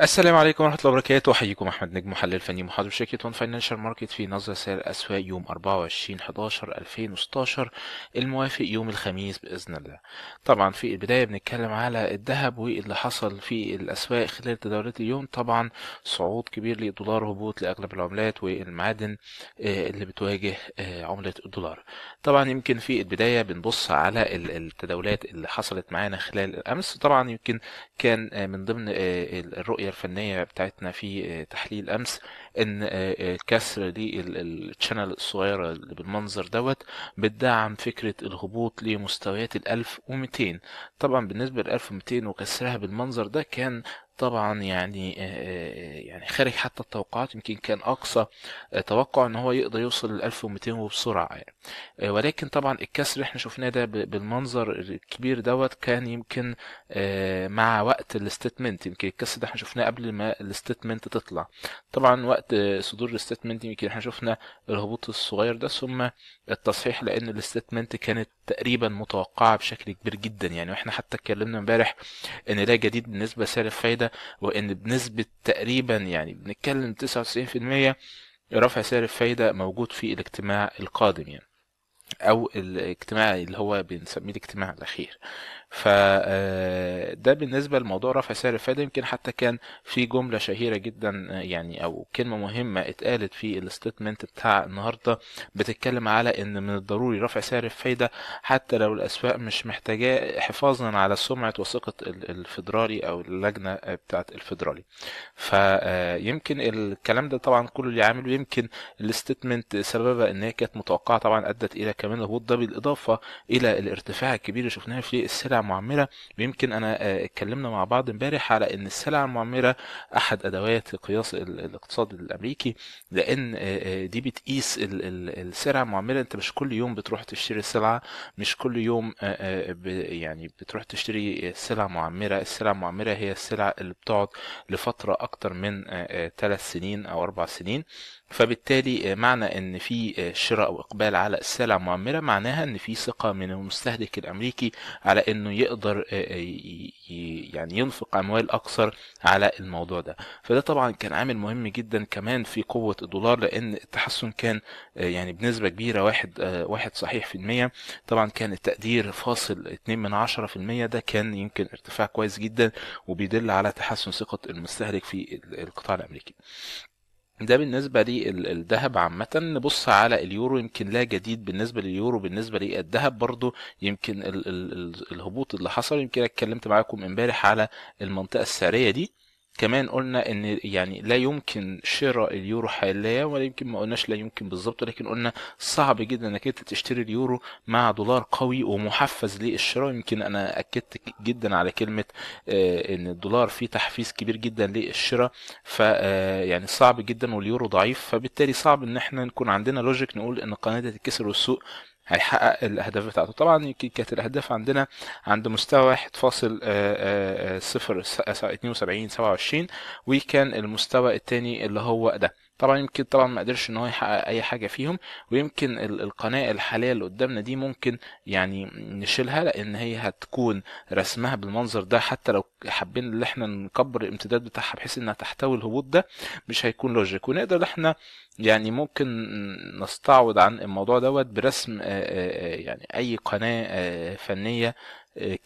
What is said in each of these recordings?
السلام عليكم ورحمة الله وبركاته أحييكم أحمد نجم محلل فني محاضر شركة ون فاينانشال ماركت في نظرة سعر الأسواق يوم 24 11 2016 الموافق يوم الخميس بإذن الله طبعا في البداية بنتكلم على الذهب واللي حصل في الأسواق خلال تداولات اليوم طبعا صعود كبير للدولار وهبوط لأغلب العملات والمعادن آه، اللي بتواجه آه، عملة الدولار طبعا يمكن في البداية بنبص على التداولات اللي حصلت معانا خلال الأمس طبعا يمكن كان آه، من ضمن الرؤية الرؤية الفنية بتاعتنا في آه، تحليل أمس إن آه، آه، كسر دي التشانل الصغيرة اللي بالمنظر دوت بتدعم فكرة الهبوط لمستويات الألف ومتين طبعا بالنسبة للألف ومتين وكسرها بالمنظر ده كان طبعا يعني آه، آه، يعني خارج حتى التوقعات يمكن كان اقصى آه، توقع ان هو يقدر يوصل ل 1200 وبسرعه يعني ولكن طبعا الكسر اللي احنا شفناه ده بالمنظر الكبير دوت كان يمكن مع وقت الاستيتمنت يمكن الكسر ده احنا شفناه قبل ما الاستيتمنت تطلع طبعا وقت صدور الاستيتمنت يمكن احنا شفنا الهبوط الصغير ده ثم التصحيح لان الاستيتمنت كانت تقريبا متوقعه بشكل كبير جدا يعني واحنا حتى اتكلمنا امبارح ان ده جديد بالنسبه لسعر الفايده كده وان بنسبه تقريبا يعني بنتكلم 99% رفع سعر الفايده موجود في الاجتماع القادم يعني او الاجتماع اللي هو بنسميه الاجتماع الاخير آه، ده بالنسبه لموضوع رفع سعر الفائده يمكن حتى كان في جمله شهيره جدا يعني او كلمه مهمه اتقالت في الاستيتمنت بتاع النهارده بتتكلم على ان من الضروري رفع سعر الفائده حتى لو الاسواق مش محتاجاه حفاظا على سمعه وثقه الفدرالي او اللجنه بتاعه الفدرالي فيمكن آه، الكلام ده طبعا كله اللي عامله يمكن الاستيتمنت سببها ان هي كانت متوقعه طبعا ادت الى كمان كمان الهبوط ده بالاضافه الى الارتفاع الكبير اللي شفناه في السلع المعمره ويمكن انا آه، اتكلمنا مع بعض امبارح على ان السلع المعمره احد ادوات قياس الاقتصاد الامريكي لان آه، آه، دي بتقيس السلع المعمره انت مش كل يوم بتروح تشتري سلعه مش كل يوم يعني بتروح تشتري سلع معمره السلع المعمره هي السلع اللي بتقعد لفتره اكتر من ثلاث سنين او اربع سنين فبالتالي آه، معنى ان في آه، شراء واقبال على السلع المعمره معناها ان في ثقه من المستهلك الامريكي على انه يقدر آه، يعني ينفق اموال اكثر على الموضوع ده فده طبعا كان عامل مهم جدا كمان في قوه الدولار لان التحسن كان يعني بنسبه كبيره واحد واحد صحيح في المية طبعا كان التقدير فاصل اتنين من عشرة في المية ده كان يمكن ارتفاع كويس جدا وبيدل على تحسن ثقه المستهلك في القطاع الامريكي ده بالنسبه للذهب عامه نبص على اليورو يمكن لا جديد بالنسبه لليورو بالنسبه للذهب برضو يمكن الهبوط اللي حصل يمكن اتكلمت معاكم امبارح على المنطقه السعريه دي كمان قلنا ان يعني لا يمكن شراء اليورو حاليا ولا يمكن ما قلناش لا يمكن بالظبط لكن قلنا صعب جدا انك انت تشتري اليورو مع دولار قوي ومحفز للشراء يمكن انا اكدت جدا على كلمه آه، ان الدولار فيه تحفيز كبير جدا للشراء ف آه، يعني صعب جدا واليورو ضعيف فبالتالي صعب ان احنا نكون عندنا لوجيك نقول ان القناه دي تتكسر والسوق هيحقق الاهداف بتاعته طبعا كانت الاهداف عندنا عند مستوى 1.072 27 آه، آه، آه، وكان المستوى الثاني اللي هو ده طبعا يمكن طبعا ما قدرش ان هو يحقق اي حاجه فيهم ويمكن القناه الحاليه اللي قدامنا دي ممكن يعني نشيلها لان هي هتكون رسمها بالمنظر ده حتى لو حابين ان احنا نكبر الامتداد بتاعها بحيث انها تحتوي الهبوط ده مش هيكون لوجيك ونقدر احنا يعني ممكن نستعوض عن الموضوع دوت برسم آه، آه، آه، يعني اي قناه فنيه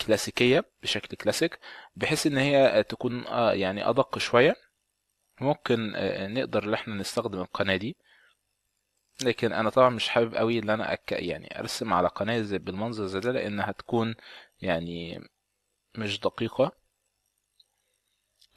كلاسيكيه بشكل كلاسيك بحيث ان هي تكون يعني ادق شويه ممكن آه، آه، نقدر ان احنا نستخدم القناه دي لكن انا طبعا مش حابب قوي ان انا أك... يعني ارسم على قناه بالمنظر زي ده لان هتكون يعني مش دقيقه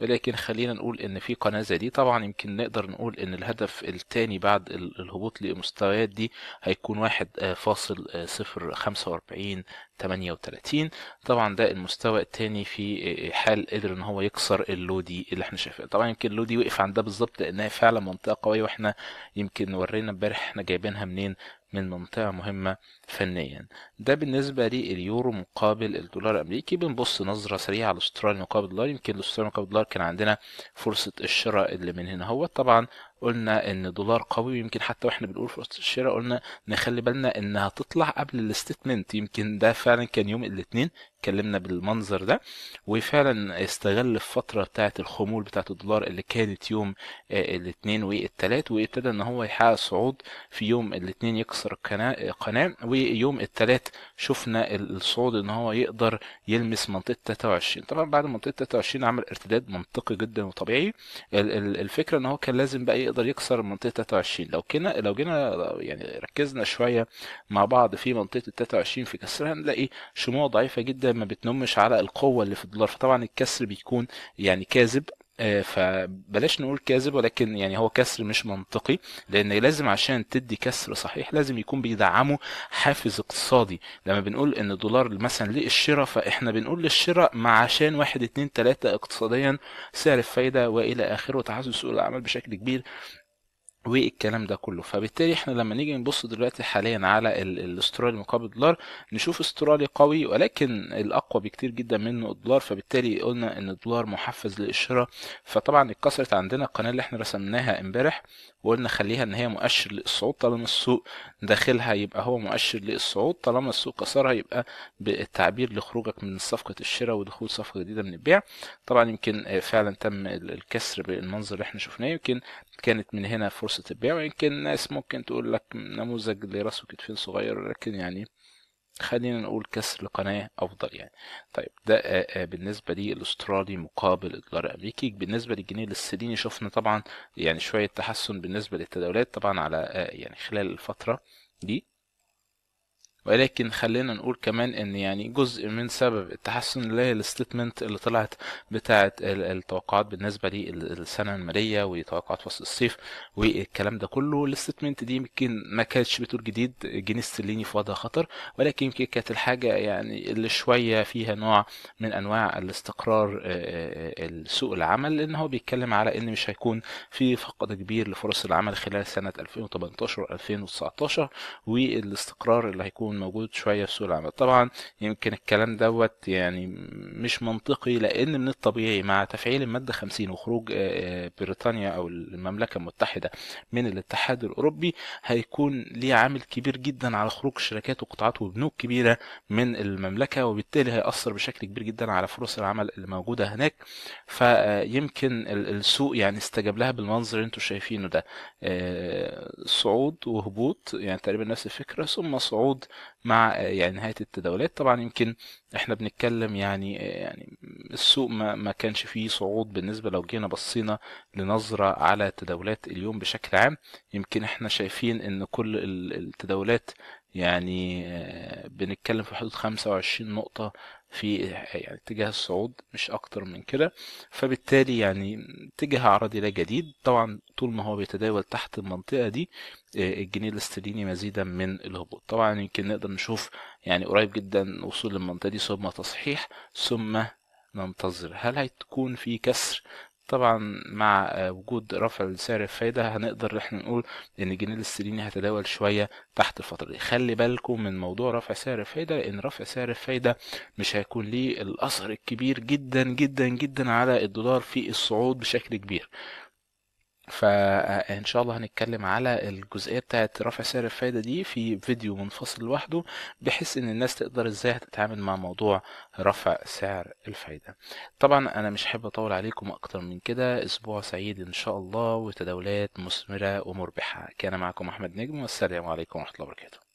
ولكن خلينا نقول ان في قناه زي دي طبعا يمكن نقدر نقول ان الهدف الثاني بعد الهبوط لمستويات دي هيكون واحد آه، فاصل آه، صفر خمسة واربعين تمانية وتلاتين طبعا ده المستوى الثاني في آه، حال قدر ان هو يكسر اللو دي اللي احنا شايفينه طبعا يمكن اللو دي وقف عند ده بالظبط لانها فعلا منطقه قويه واحنا يمكن ورينا امبارح احنا جايبينها منين من منطقة مهمة فنيا ده بالنسبة لليورو مقابل الدولار الأمريكي بنبص نظرة سريعة على الاسترالي مقابل الدولار يمكن الاسترالي مقابل الدولار كان عندنا فرصة الشراء اللي من هنا هو طبعا قلنا ان الدولار قوي ويمكن حتى واحنا بنقول في الشراء قلنا نخلي بالنا انها تطلع قبل الاستيتمنت يمكن ده فعلا كان يوم الاثنين اتكلمنا بالمنظر ده وفعلا استغل الفتره بتاعه الخمول بتاعه الدولار اللي كانت يوم آه، الاثنين والثلاث وابتدى ان هو يحقق صعود في يوم الاثنين يكسر القناه ويوم الثلاث شفنا الصعود ان هو يقدر يلمس منطقه 23 طبعا بعد منطقه 23 عمل ارتداد منطقي جدا وطبيعي الفكره ان هو كان لازم بقى يقدر يكسر منطقه 23 لو كنا لو جينا يعني ركزنا شويه مع بعض في منطقه 23 في كسرها نلاقي شموع ضعيفه جدا ما بتنمش على القوه اللي في الدولار فطبعا الكسر بيكون يعني كاذب آه، فبلاش نقول كاذب ولكن يعني هو كسر مش منطقي لان لازم عشان تدي كسر صحيح لازم يكون بيدعمه حافز اقتصادي لما بنقول ان الدولار مثلا للشراء فاحنا بنقول للشراء مع عشان واحد اتنين تلاتة اقتصاديا سعر الفايدة والى اخره وتعزز سوق العمل بشكل كبير والكلام ده كله فبالتالي احنا لما نيجي نبص دلوقتي حاليا على الاسترالي مقابل الدولار نشوف استرالي قوي ولكن الاقوى بكتير جدا منه الدولار فبالتالي قلنا ان الدولار محفز للشراء فطبعا اتكسرت عندنا القناه اللي احنا رسمناها امبارح وقلنا خليها ان هي مؤشر للصعود طالما السوق داخلها يبقى هو مؤشر للصعود طالما السوق كسرها يبقى بالتعبير لخروجك من صفقة الشراء ودخول صفقة جديدة من البيع طبعا يمكن آه، فعلا تم الكسر بالمنظر اللي احنا شفناه يمكن كانت من هنا فرصة البيع ويمكن الناس ممكن تقول لك نموذج لراس وكتفين صغير لكن يعني خلينا نقول كسر القناة أفضل يعني طيب ده بالنسبة للأسترالي مقابل الدولار الأمريكي بالنسبة للجنيه للسليني شفنا طبعا يعني شوية تحسن بالنسبة للتداولات طبعا على يعني خلال الفترة دي ولكن خلينا نقول كمان ان يعني جزء من سبب التحسن اللي هي الستيتمنت اللي طلعت بتاعه التوقعات بالنسبه للسنه الماليه وتوقعات فصل الصيف والكلام ده كله الستيتمنت دي يمكن ما كانتش بتقول جديد جنيه استرليني في وضع خطر ولكن يمكن كانت الحاجه يعني اللي شويه فيها نوع من انواع الاستقرار آه، آه، آه، سوق العمل لان هو بيتكلم على ان مش هيكون في فقد كبير لفرص العمل خلال سنه 2018 و 2019 والاستقرار اللي هيكون موجود شويه في سوق العمل طبعا يمكن الكلام دوت يعني مش منطقي لان من الطبيعي مع تفعيل الماده 50 وخروج آه، آه، بريطانيا او المملكه المتحده من الاتحاد الاوروبي هيكون ليه عامل كبير جدا على خروج شركات وقطاعات وبنوك كبيره من المملكه وبالتالي هياثر بشكل كبير جدا على فرص العمل اللي موجوده هناك فيمكن السوق يعني استجاب لها بالمنظر اللي انتم شايفينه ده آه، صعود وهبوط يعني تقريبا نفس الفكره ثم صعود مع آه، يعني نهايه التداولات طبعا يمكن احنا بنتكلم يعني آه، يعني السوق ما, ما كانش فيه صعود بالنسبه لو جينا بصينا لنظره على تداولات اليوم بشكل عام يمكن احنا شايفين ان كل التداولات يعني آه، بنتكلم في حدود 25 نقطة في يعني اتجاه الصعود مش اكتر من كده فبالتالي يعني اتجاه عرضي لا جديد طبعا طول ما هو بيتداول تحت المنطقه دي آه، الجنيه الاسترليني مزيدا من الهبوط طبعا يمكن نقدر نشوف يعني قريب جدا وصول للمنطقه دي ثم تصحيح ثم ننتظر هل هتكون في كسر طبعا مع وجود رفع سعر الفايدة هنقدر احنا نقول ان الجنيه الاسترليني هيتداول شوية تحت الفترة دي خلي بالكم من موضوع رفع سعر الفايدة لان رفع سعر الفايدة مش هيكون ليه الاثر الكبير جدا جدا جدا على الدولار في الصعود بشكل كبير فان شاء الله هنتكلم على الجزئيه بتاعه رفع سعر الفايده دي في فيديو منفصل لوحده بحيث ان الناس تقدر ازاي هتتعامل مع موضوع رفع سعر الفايده طبعا انا مش حابب اطول عليكم اكتر من كده اسبوع سعيد ان شاء الله وتداولات مثمره ومربحه كان معكم احمد نجم والسلام عليكم ورحمه الله وبركاته